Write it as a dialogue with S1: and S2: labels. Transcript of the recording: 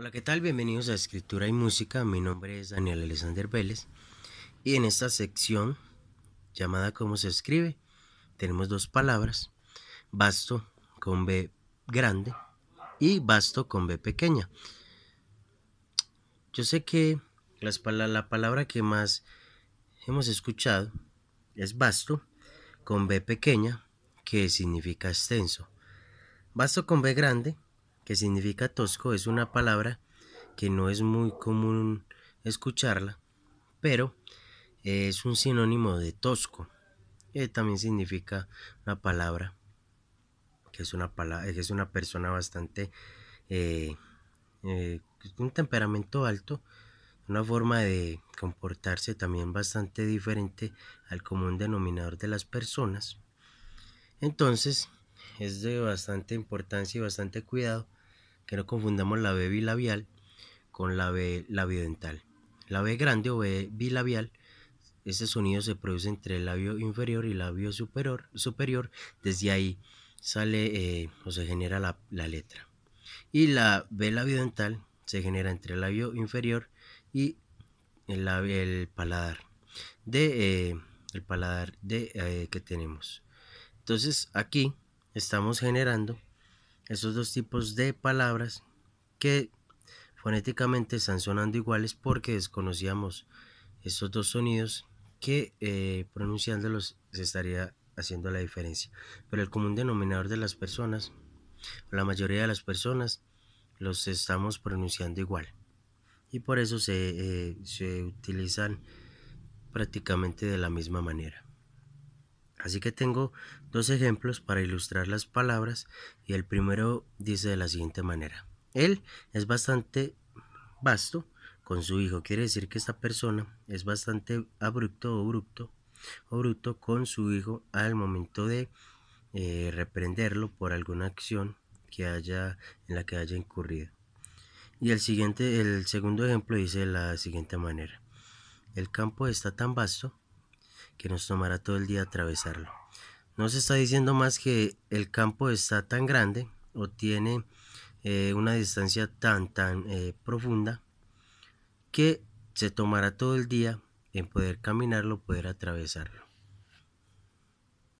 S1: Hola, ¿qué tal? Bienvenidos a Escritura y Música. Mi nombre es Daniel Alexander Vélez y en esta sección llamada ¿Cómo se escribe? Tenemos dos palabras, basto con B grande y basto con B pequeña. Yo sé que la palabra que más hemos escuchado es basto con B pequeña, que significa extenso. Basto con B grande que significa tosco, es una palabra que no es muy común escucharla, pero es un sinónimo de tosco. Que eh, también significa una palabra que es una, palabra, eh, que es una persona bastante eh, un temperamento alto, una forma de comportarse también bastante diferente al común denominador de las personas. Entonces, es de bastante importancia y bastante cuidado que no confundamos la B bilabial con la B labiodental. La B grande o B bilabial, ese sonido se produce entre el labio inferior y el labio superior, superior desde ahí sale eh, o se genera la, letra. Y la B labiodental se genera entre el labio inferior y el, paladar. De, el paladar de, eh, eh, que tenemos. Entonces aquí estamos generando esos dos tipos de palabras que fonéticamente están sonando iguales porque desconocíamos estos dos sonidos que eh, pronunciándolos se estaría haciendo la diferencia. Pero el común denominador de las personas, la mayoría de las personas, los estamos pronunciando igual. Y por eso se eh, utilizan prácticamente de la misma manera. Así que tengo dos ejemplos para ilustrar las palabras y el primero dice de la siguiente manera. Él es bastante vasto con su hijo. Quiere decir que esta persona es bastante abrupto o bruto o con su hijo al momento de eh, reprenderlo por alguna acción que haya en la que haya incurrido. Y el siguiente, el segundo ejemplo dice de la siguiente manera. El campo está tan vasto que nos tomará todo el día atravesarlo. no se está diciendo más que el campo está tan grande o tiene eh, una distancia tan tan eh, profunda que se tomará todo el día en poder caminarlo, poder atravesarlo.